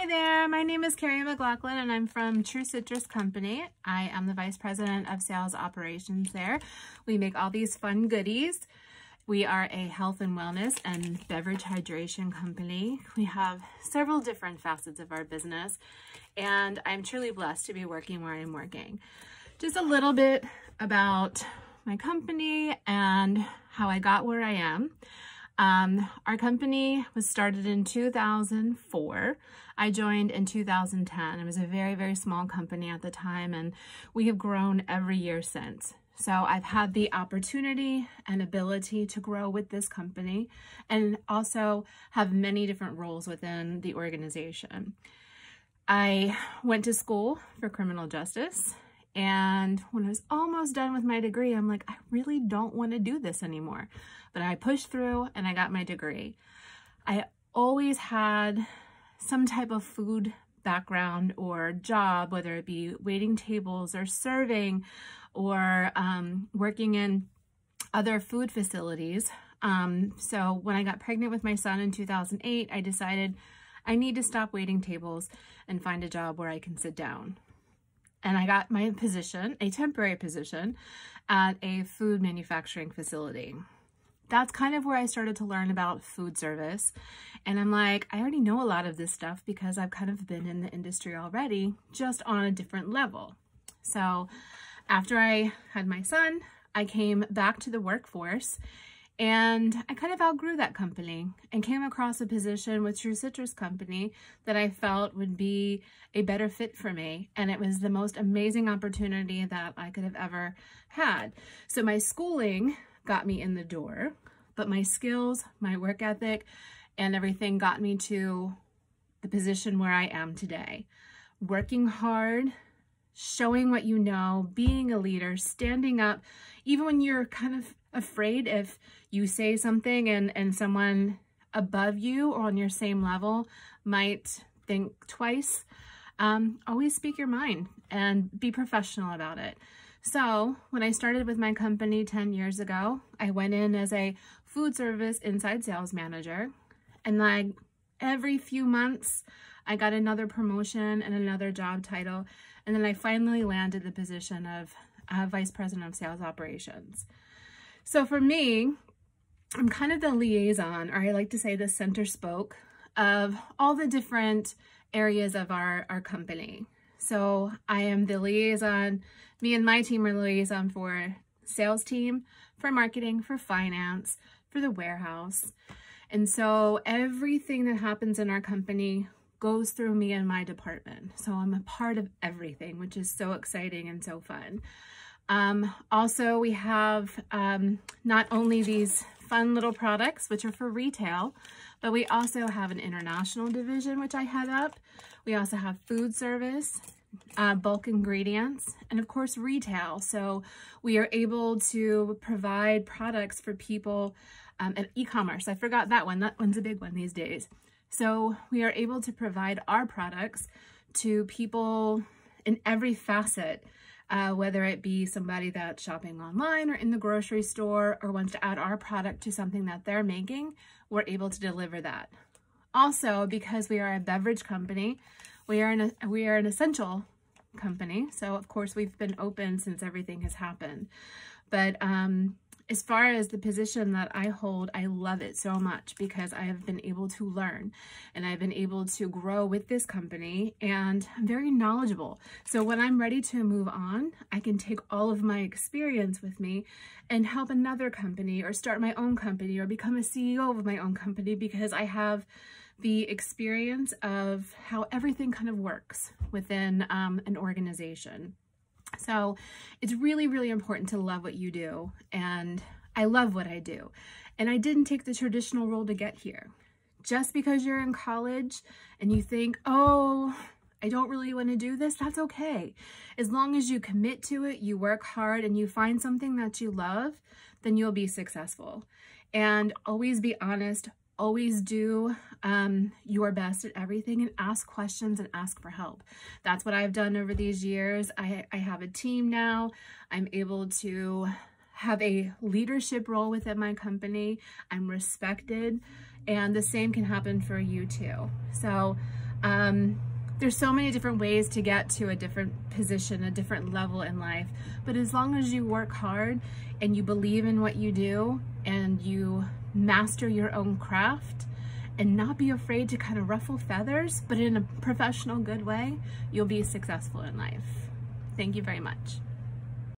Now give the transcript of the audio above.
Hi there, my name is Carrie McLaughlin and I'm from True Citrus Company. I am the Vice President of Sales Operations there. We make all these fun goodies. We are a health and wellness and beverage hydration company. We have several different facets of our business and I'm truly blessed to be working where I'm working. Just a little bit about my company and how I got where I am. Um, our company was started in 2004. I joined in 2010. It was a very, very small company at the time, and we have grown every year since. So I've had the opportunity and ability to grow with this company and also have many different roles within the organization. I went to school for criminal justice and when I was almost done with my degree, I'm like, I really don't want to do this anymore. But I pushed through and I got my degree. I always had some type of food background or job, whether it be waiting tables or serving or um, working in other food facilities. Um, so when I got pregnant with my son in 2008, I decided I need to stop waiting tables and find a job where I can sit down and I got my position, a temporary position, at a food manufacturing facility. That's kind of where I started to learn about food service. And I'm like, I already know a lot of this stuff because I've kind of been in the industry already, just on a different level. So after I had my son, I came back to the workforce and I kind of outgrew that company and came across a position with True Citrus Company that I felt would be a better fit for me. And it was the most amazing opportunity that I could have ever had. So my schooling got me in the door, but my skills, my work ethic, and everything got me to the position where I am today. Working hard, showing what you know, being a leader, standing up, even when you're kind of afraid if you say something and, and someone above you or on your same level might think twice. Um, always speak your mind and be professional about it. So when I started with my company 10 years ago, I went in as a food service inside sales manager. And like every few months, I got another promotion and another job title. And then I finally landed the position of uh, Vice President of Sales Operations. So for me, I'm kind of the liaison, or I like to say the center spoke of all the different areas of our, our company. So I am the liaison, me and my team are liaison for sales team, for marketing, for finance, for the warehouse. And so everything that happens in our company goes through me and my department. So I'm a part of everything, which is so exciting and so fun. Um, also, we have um, not only these fun little products, which are for retail, but we also have an international division, which I head up. We also have food service, uh, bulk ingredients, and of course retail. So we are able to provide products for people um, at e-commerce. I forgot that one. That one's a big one these days. So we are able to provide our products to people in every facet uh, whether it be somebody that's shopping online or in the grocery store or wants to add our product to something that they're making, we're able to deliver that. Also, because we are a beverage company, we are an, we are an essential company. So of course we've been open since everything has happened. But um, as far as the position that I hold, I love it so much because I have been able to learn and I've been able to grow with this company and I'm very knowledgeable. So when I'm ready to move on, I can take all of my experience with me and help another company or start my own company or become a CEO of my own company because I have the experience of how everything kind of works within um, an organization. So it's really, really important to love what you do. And I love what I do. And I didn't take the traditional role to get here. Just because you're in college and you think, oh, I don't really want to do this, that's okay. As long as you commit to it, you work hard, and you find something that you love, then you'll be successful. And always be honest always do um, your best at everything and ask questions and ask for help. That's what I've done over these years. I, I have a team now. I'm able to have a leadership role within my company. I'm respected and the same can happen for you too. So um, there's so many different ways to get to a different position, a different level in life. But as long as you work hard and you believe in what you do and you master your own craft and not be afraid to kind of ruffle feathers, but in a professional good way, you'll be successful in life. Thank you very much.